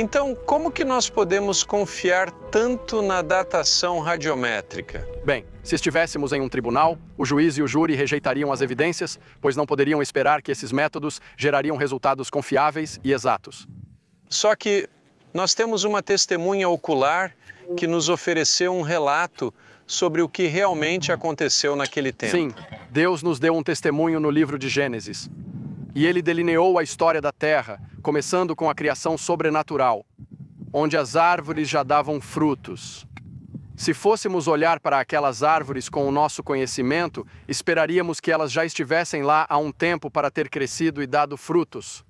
Então, como que nós podemos confiar tanto na datação radiométrica? Bem, se estivéssemos em um tribunal, o juiz e o júri rejeitariam as evidências, pois não poderiam esperar que esses métodos gerariam resultados confiáveis e exatos. Só que nós temos uma testemunha ocular que nos ofereceu um relato sobre o que realmente aconteceu naquele tempo. Sim, Deus nos deu um testemunho no livro de Gênesis. E ele delineou a história da terra, começando com a criação sobrenatural, onde as árvores já davam frutos. Se fôssemos olhar para aquelas árvores com o nosso conhecimento, esperaríamos que elas já estivessem lá há um tempo para ter crescido e dado frutos.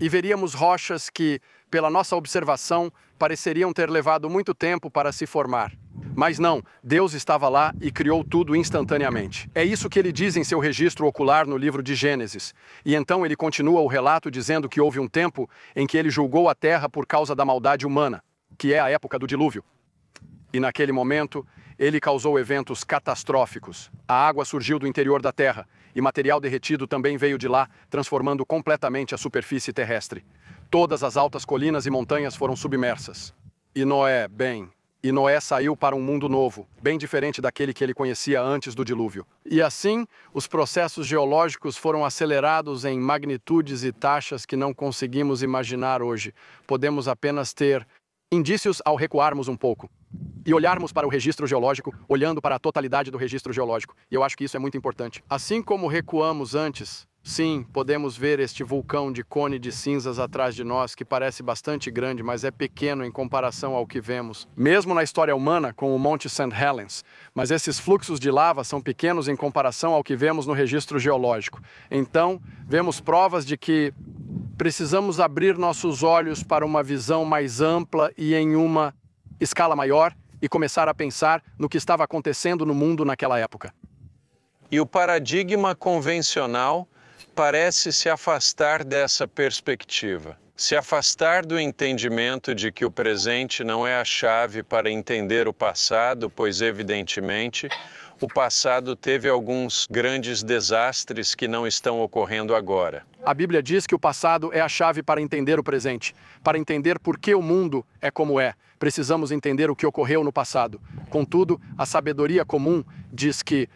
E veríamos rochas que, pela nossa observação, pareceriam ter levado muito tempo para se formar. Mas não, Deus estava lá e criou tudo instantaneamente. É isso que ele diz em seu registro ocular no livro de Gênesis. E então ele continua o relato dizendo que houve um tempo em que ele julgou a terra por causa da maldade humana, que é a época do dilúvio. E naquele momento, ele causou eventos catastróficos. A água surgiu do interior da Terra e material derretido também veio de lá, transformando completamente a superfície terrestre. Todas as altas colinas e montanhas foram submersas. E Noé, bem, e Noé saiu para um mundo novo, bem diferente daquele que ele conhecia antes do dilúvio. E assim, os processos geológicos foram acelerados em magnitudes e taxas que não conseguimos imaginar hoje. Podemos apenas ter indícios ao recuarmos um pouco e olharmos para o registro geológico, olhando para a totalidade do registro geológico. E eu acho que isso é muito importante. Assim como recuamos antes, Sim, podemos ver este vulcão de cone de cinzas atrás de nós, que parece bastante grande, mas é pequeno em comparação ao que vemos, mesmo na história humana com o Monte St. Helens. Mas esses fluxos de lava são pequenos em comparação ao que vemos no registro geológico. Então, vemos provas de que precisamos abrir nossos olhos para uma visão mais ampla e em uma escala maior e começar a pensar no que estava acontecendo no mundo naquela época. E o paradigma convencional parece se afastar dessa perspectiva, se afastar do entendimento de que o presente não é a chave para entender o passado, pois, evidentemente, o passado teve alguns grandes desastres que não estão ocorrendo agora. A Bíblia diz que o passado é a chave para entender o presente, para entender por que o mundo é como é. Precisamos entender o que ocorreu no passado. Contudo, a sabedoria comum diz que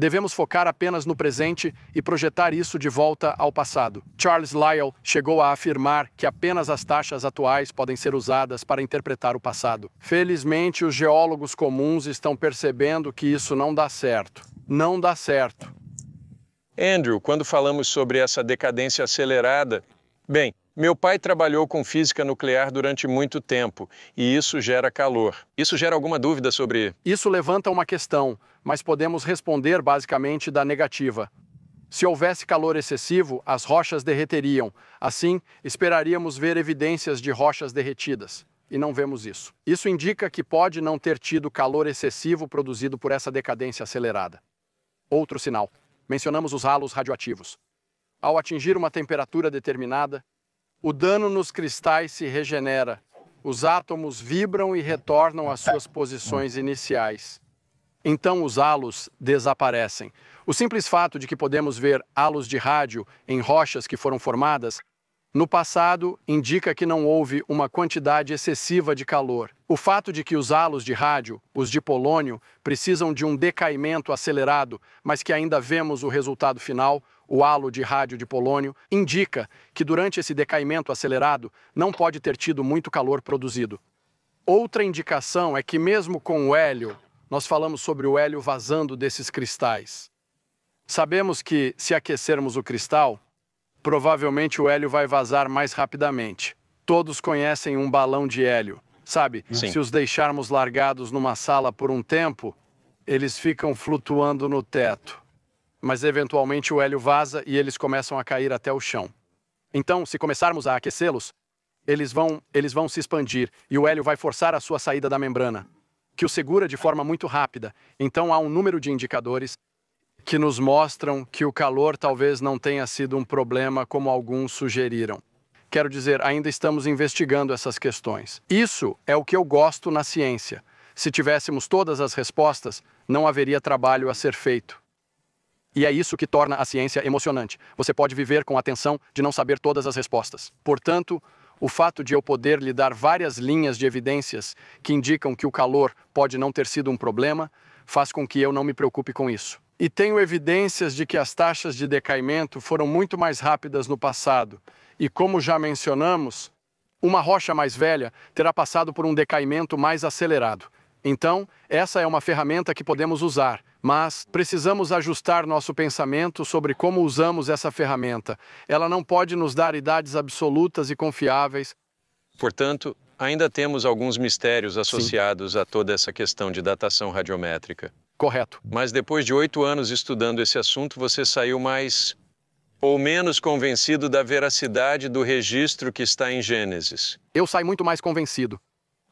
devemos focar apenas no presente e projetar isso de volta ao passado. Charles Lyell chegou a afirmar que apenas as taxas atuais podem ser usadas para interpretar o passado. Felizmente, os geólogos comuns estão percebendo que isso não dá certo. Não dá certo. Andrew, quando falamos sobre essa decadência acelerada, bem, meu pai trabalhou com física nuclear durante muito tempo e isso gera calor. Isso gera alguma dúvida sobre. Isso levanta uma questão, mas podemos responder basicamente da negativa. Se houvesse calor excessivo, as rochas derreteriam. Assim, esperaríamos ver evidências de rochas derretidas. E não vemos isso. Isso indica que pode não ter tido calor excessivo produzido por essa decadência acelerada. Outro sinal: mencionamos os halos radioativos. Ao atingir uma temperatura determinada, o dano nos cristais se regenera. Os átomos vibram e retornam às suas posições iniciais. Então os halos desaparecem. O simples fato de que podemos ver halos de rádio em rochas que foram formadas no passado indica que não houve uma quantidade excessiva de calor. O fato de que os halos de rádio, os de polônio, precisam de um decaimento acelerado, mas que ainda vemos o resultado final, o halo de rádio de polônio, indica que durante esse decaimento acelerado não pode ter tido muito calor produzido. Outra indicação é que, mesmo com o hélio, nós falamos sobre o hélio vazando desses cristais. Sabemos que, se aquecermos o cristal, provavelmente o hélio vai vazar mais rapidamente. Todos conhecem um balão de hélio, sabe? Sim. Se os deixarmos largados numa sala por um tempo, eles ficam flutuando no teto mas eventualmente o hélio vaza e eles começam a cair até o chão. Então, se começarmos a aquecê-los, eles vão, eles vão se expandir e o hélio vai forçar a sua saída da membrana, que o segura de forma muito rápida. Então, há um número de indicadores que nos mostram que o calor talvez não tenha sido um problema como alguns sugeriram. Quero dizer, ainda estamos investigando essas questões. Isso é o que eu gosto na ciência. Se tivéssemos todas as respostas, não haveria trabalho a ser feito. E é isso que torna a ciência emocionante. Você pode viver com a tensão de não saber todas as respostas. Portanto, o fato de eu poder lhe dar várias linhas de evidências que indicam que o calor pode não ter sido um problema faz com que eu não me preocupe com isso. E tenho evidências de que as taxas de decaimento foram muito mais rápidas no passado. E como já mencionamos, uma rocha mais velha terá passado por um decaimento mais acelerado. Então, essa é uma ferramenta que podemos usar, mas precisamos ajustar nosso pensamento sobre como usamos essa ferramenta. Ela não pode nos dar idades absolutas e confiáveis. Portanto, ainda temos alguns mistérios associados Sim. a toda essa questão de datação radiométrica. Correto. Mas depois de oito anos estudando esse assunto, você saiu mais ou menos convencido da veracidade do registro que está em Gênesis? Eu saio muito mais convencido.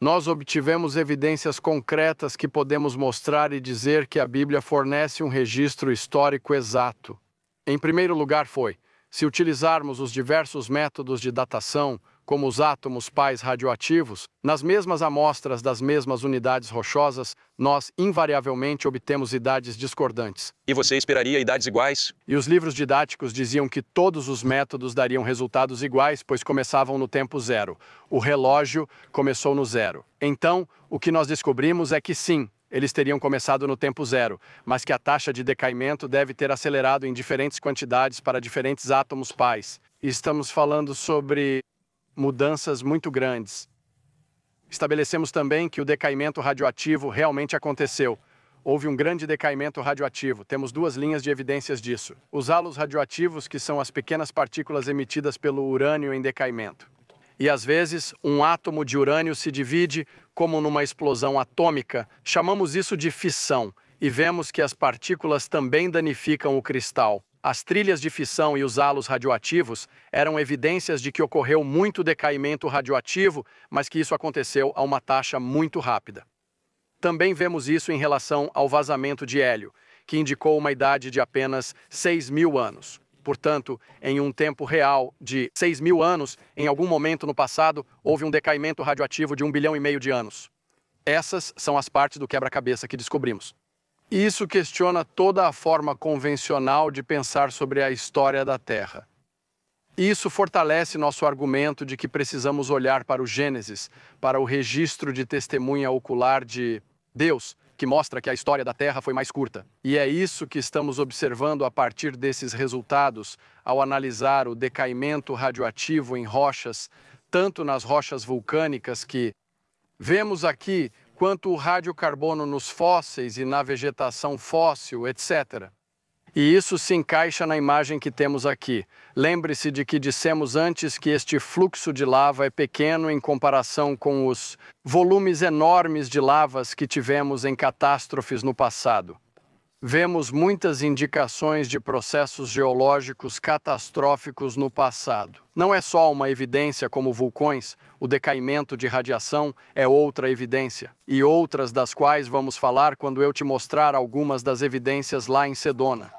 Nós obtivemos evidências concretas que podemos mostrar e dizer que a Bíblia fornece um registro histórico exato. Em primeiro lugar, foi, se utilizarmos os diversos métodos de datação, como os átomos pais radioativos, nas mesmas amostras das mesmas unidades rochosas, nós invariavelmente obtemos idades discordantes. E você esperaria idades iguais? E os livros didáticos diziam que todos os métodos dariam resultados iguais, pois começavam no tempo zero. O relógio começou no zero. Então, o que nós descobrimos é que sim, eles teriam começado no tempo zero, mas que a taxa de decaimento deve ter acelerado em diferentes quantidades para diferentes átomos pais. Estamos falando sobre mudanças muito grandes. Estabelecemos também que o decaimento radioativo realmente aconteceu. Houve um grande decaimento radioativo. Temos duas linhas de evidências disso. Os halos radioativos, que são as pequenas partículas emitidas pelo urânio em decaimento. E às vezes, um átomo de urânio se divide, como numa explosão atômica. Chamamos isso de fissão e vemos que as partículas também danificam o cristal. As trilhas de fissão e os halos radioativos eram evidências de que ocorreu muito decaimento radioativo, mas que isso aconteceu a uma taxa muito rápida. Também vemos isso em relação ao vazamento de hélio, que indicou uma idade de apenas 6 mil anos. Portanto, em um tempo real de 6 mil anos, em algum momento no passado, houve um decaimento radioativo de um bilhão e meio de anos. Essas são as partes do quebra-cabeça que descobrimos. Isso questiona toda a forma convencional de pensar sobre a história da Terra. Isso fortalece nosso argumento de que precisamos olhar para o Gênesis, para o registro de testemunha ocular de Deus, que mostra que a história da Terra foi mais curta. E é isso que estamos observando a partir desses resultados ao analisar o decaimento radioativo em rochas, tanto nas rochas vulcânicas que vemos aqui quanto o radiocarbono nos fósseis e na vegetação fóssil, etc. E isso se encaixa na imagem que temos aqui. Lembre-se de que dissemos antes que este fluxo de lava é pequeno em comparação com os volumes enormes de lavas que tivemos em catástrofes no passado. Vemos muitas indicações de processos geológicos catastróficos no passado. Não é só uma evidência como vulcões, o decaimento de radiação é outra evidência, e outras das quais vamos falar quando eu te mostrar algumas das evidências lá em Sedona.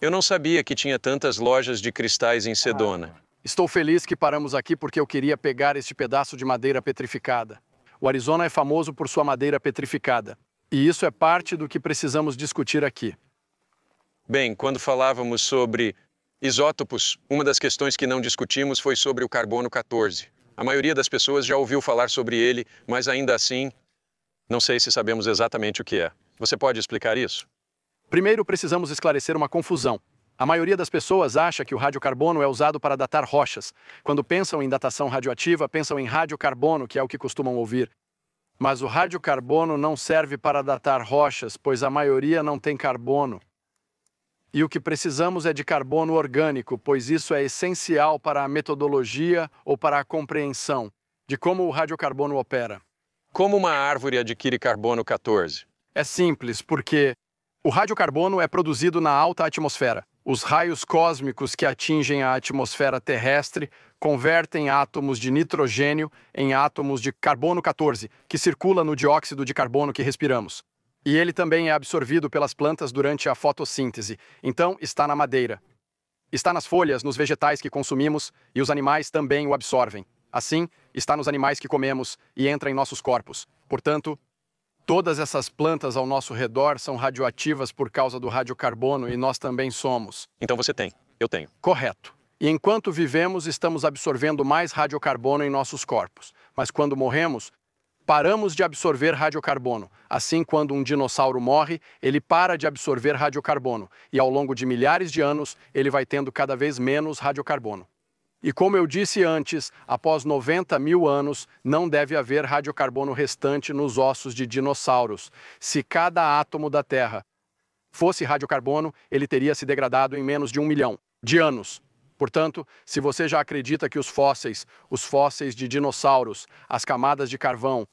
Eu não sabia que tinha tantas lojas de cristais em Sedona. Estou feliz que paramos aqui porque eu queria pegar este pedaço de madeira petrificada. O Arizona é famoso por sua madeira petrificada. E isso é parte do que precisamos discutir aqui. Bem, quando falávamos sobre isótopos, uma das questões que não discutimos foi sobre o carbono 14. A maioria das pessoas já ouviu falar sobre ele, mas ainda assim, não sei se sabemos exatamente o que é. Você pode explicar isso? Primeiro, precisamos esclarecer uma confusão. A maioria das pessoas acha que o radiocarbono é usado para datar rochas. Quando pensam em datação radioativa, pensam em radiocarbono, que é o que costumam ouvir. Mas o radiocarbono não serve para datar rochas, pois a maioria não tem carbono. E o que precisamos é de carbono orgânico, pois isso é essencial para a metodologia ou para a compreensão de como o radiocarbono opera. Como uma árvore adquire carbono 14? É simples, porque o radiocarbono é produzido na alta atmosfera. Os raios cósmicos que atingem a atmosfera terrestre convertem átomos de nitrogênio em átomos de carbono 14, que circula no dióxido de carbono que respiramos. E ele também é absorvido pelas plantas durante a fotossíntese, então está na madeira. Está nas folhas, nos vegetais que consumimos e os animais também o absorvem. Assim, está nos animais que comemos e entra em nossos corpos. Portanto, todas essas plantas ao nosso redor são radioativas por causa do radiocarbono e nós também somos. Então você tem, eu tenho. Correto. E enquanto vivemos, estamos absorvendo mais radiocarbono em nossos corpos. Mas quando morremos, paramos de absorver radiocarbono. Assim, quando um dinossauro morre, ele para de absorver radiocarbono. E ao longo de milhares de anos, ele vai tendo cada vez menos radiocarbono. E como eu disse antes, após 90 mil anos, não deve haver radiocarbono restante nos ossos de dinossauros. Se cada átomo da Terra fosse radiocarbono, ele teria se degradado em menos de um milhão de anos. Portanto, se você já acredita que os fósseis, os fósseis de dinossauros, as camadas de carvão,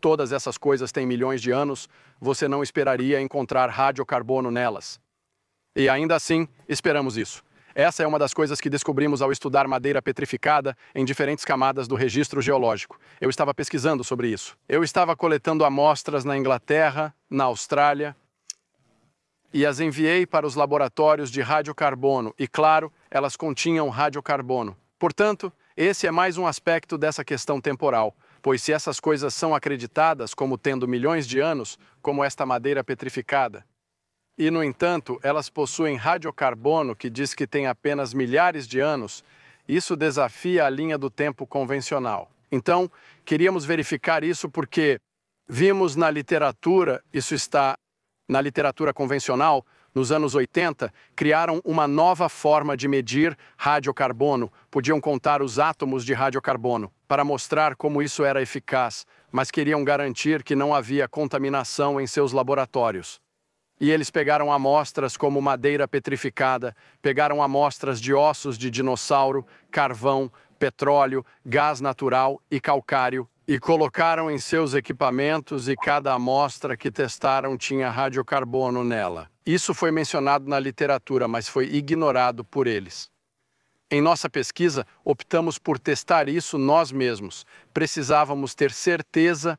todas essas coisas têm milhões de anos, você não esperaria encontrar radiocarbono nelas. E ainda assim, esperamos isso. Essa é uma das coisas que descobrimos ao estudar madeira petrificada em diferentes camadas do registro geológico. Eu estava pesquisando sobre isso. Eu estava coletando amostras na Inglaterra, na Austrália, e as enviei para os laboratórios de radiocarbono e, claro, elas continham radiocarbono. Portanto, esse é mais um aspecto dessa questão temporal, pois se essas coisas são acreditadas como tendo milhões de anos, como esta madeira petrificada, e, no entanto, elas possuem radiocarbono que diz que tem apenas milhares de anos, isso desafia a linha do tempo convencional. Então, queríamos verificar isso porque vimos na literatura, isso está na literatura convencional, nos anos 80, criaram uma nova forma de medir radiocarbono. Podiam contar os átomos de radiocarbono para mostrar como isso era eficaz, mas queriam garantir que não havia contaminação em seus laboratórios. E eles pegaram amostras como madeira petrificada, pegaram amostras de ossos de dinossauro, carvão, petróleo, gás natural e calcário e colocaram em seus equipamentos e cada amostra que testaram tinha radiocarbono nela. Isso foi mencionado na literatura, mas foi ignorado por eles. Em nossa pesquisa, optamos por testar isso nós mesmos. Precisávamos ter certeza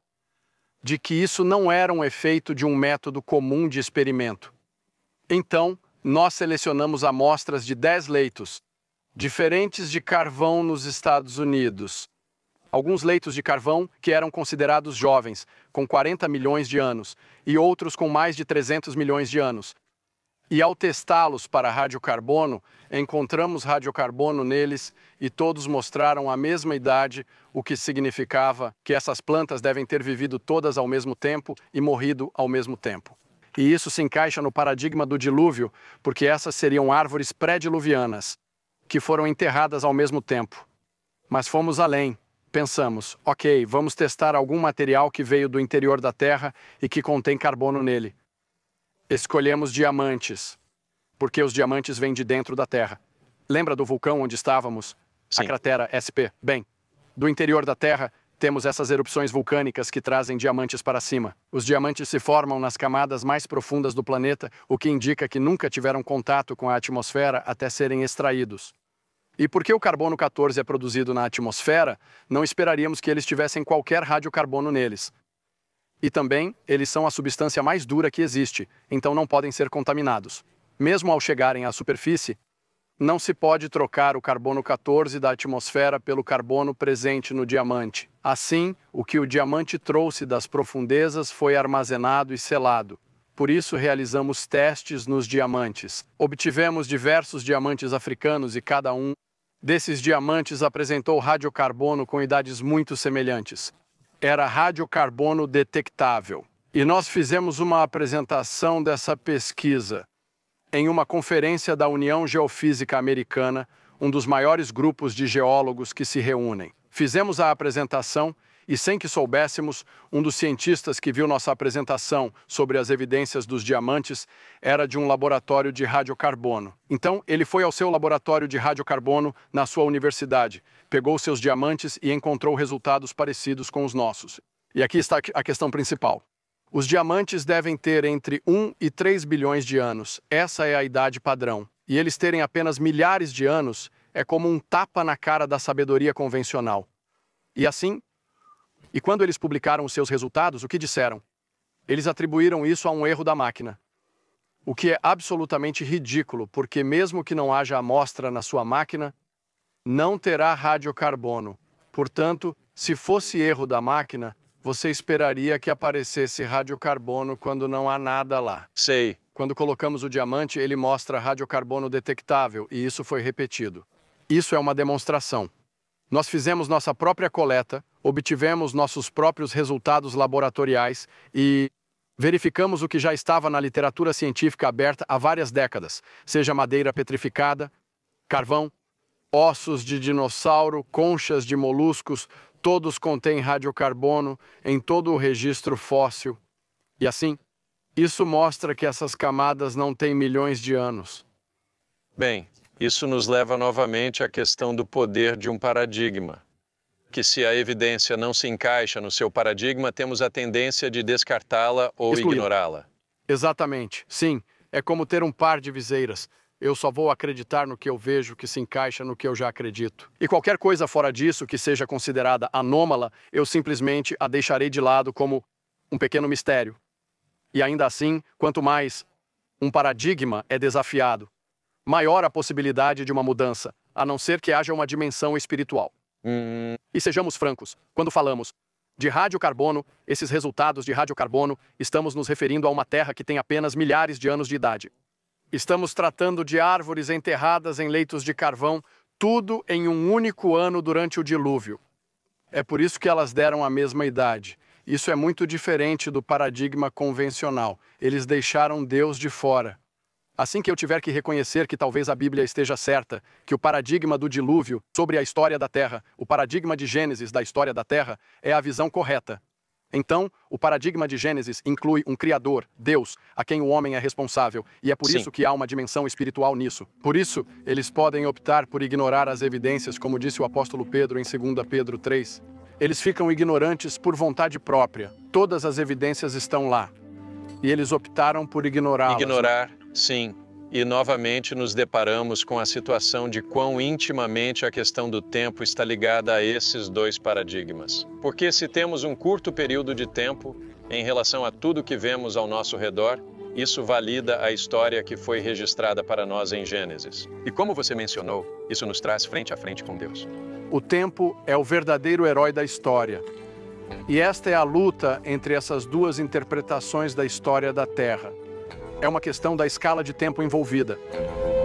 de que isso não era um efeito de um método comum de experimento. Então, nós selecionamos amostras de 10 leitos, diferentes de carvão nos Estados Unidos, alguns leitos de carvão que eram considerados jovens, com 40 milhões de anos, e outros com mais de 300 milhões de anos. E ao testá-los para radiocarbono, encontramos radiocarbono neles e todos mostraram a mesma idade, o que significava que essas plantas devem ter vivido todas ao mesmo tempo e morrido ao mesmo tempo. E isso se encaixa no paradigma do dilúvio, porque essas seriam árvores pré-diluvianas, que foram enterradas ao mesmo tempo. Mas fomos além pensamos, ok, vamos testar algum material que veio do interior da Terra e que contém carbono nele. Escolhemos diamantes, porque os diamantes vêm de dentro da Terra. Lembra do vulcão onde estávamos? Sim. A cratera SP. Bem, do interior da Terra, temos essas erupções vulcânicas que trazem diamantes para cima. Os diamantes se formam nas camadas mais profundas do planeta, o que indica que nunca tiveram contato com a atmosfera até serem extraídos. E porque o carbono 14 é produzido na atmosfera, não esperaríamos que eles tivessem qualquer radiocarbono neles. E também, eles são a substância mais dura que existe, então não podem ser contaminados. Mesmo ao chegarem à superfície, não se pode trocar o carbono 14 da atmosfera pelo carbono presente no diamante. Assim, o que o diamante trouxe das profundezas foi armazenado e selado. Por isso, realizamos testes nos diamantes. Obtivemos diversos diamantes africanos e cada um Desses diamantes apresentou radiocarbono com idades muito semelhantes. Era radiocarbono detectável. E nós fizemos uma apresentação dessa pesquisa em uma conferência da União Geofísica Americana, um dos maiores grupos de geólogos que se reúnem. Fizemos a apresentação e sem que soubéssemos, um dos cientistas que viu nossa apresentação sobre as evidências dos diamantes era de um laboratório de radiocarbono. Então, ele foi ao seu laboratório de radiocarbono na sua universidade, pegou seus diamantes e encontrou resultados parecidos com os nossos. E aqui está a questão principal. Os diamantes devem ter entre 1 e 3 bilhões de anos. Essa é a idade padrão. E eles terem apenas milhares de anos é como um tapa na cara da sabedoria convencional. E assim, e quando eles publicaram os seus resultados, o que disseram? Eles atribuíram isso a um erro da máquina. O que é absolutamente ridículo, porque mesmo que não haja amostra na sua máquina, não terá radiocarbono. Portanto, se fosse erro da máquina, você esperaria que aparecesse radiocarbono quando não há nada lá. Sei. Quando colocamos o diamante, ele mostra radiocarbono detectável, e isso foi repetido. Isso é uma demonstração. Nós fizemos nossa própria coleta, obtivemos nossos próprios resultados laboratoriais e verificamos o que já estava na literatura científica aberta há várias décadas, seja madeira petrificada, carvão, ossos de dinossauro, conchas de moluscos, todos contêm radiocarbono em todo o registro fóssil. E assim, isso mostra que essas camadas não têm milhões de anos. Bem, isso nos leva novamente à questão do poder de um paradigma que se a evidência não se encaixa no seu paradigma, temos a tendência de descartá-la ou ignorá-la. Exatamente, sim. É como ter um par de viseiras. Eu só vou acreditar no que eu vejo que se encaixa no que eu já acredito. E qualquer coisa fora disso que seja considerada anômala, eu simplesmente a deixarei de lado como um pequeno mistério. E ainda assim, quanto mais um paradigma é desafiado, maior a possibilidade de uma mudança, a não ser que haja uma dimensão espiritual. E sejamos francos, quando falamos de radiocarbono, esses resultados de radiocarbono, estamos nos referindo a uma Terra que tem apenas milhares de anos de idade. Estamos tratando de árvores enterradas em leitos de carvão, tudo em um único ano durante o dilúvio. É por isso que elas deram a mesma idade. Isso é muito diferente do paradigma convencional. Eles deixaram Deus de fora. Assim que eu tiver que reconhecer que talvez a Bíblia esteja certa, que o paradigma do dilúvio sobre a história da Terra, o paradigma de Gênesis da história da Terra, é a visão correta. Então, o paradigma de Gênesis inclui um Criador, Deus, a quem o homem é responsável, e é por Sim. isso que há uma dimensão espiritual nisso. Por isso, eles podem optar por ignorar as evidências, como disse o apóstolo Pedro em 2 Pedro 3. Eles ficam ignorantes por vontade própria. Todas as evidências estão lá. E eles optaram por ignorá-las. Ignorar. Sim, e novamente nos deparamos com a situação de quão intimamente a questão do tempo está ligada a esses dois paradigmas. Porque se temos um curto período de tempo em relação a tudo que vemos ao nosso redor, isso valida a história que foi registrada para nós em Gênesis. E como você mencionou, isso nos traz frente a frente com Deus. O tempo é o verdadeiro herói da história. E esta é a luta entre essas duas interpretações da história da Terra. É uma questão da escala de tempo envolvida.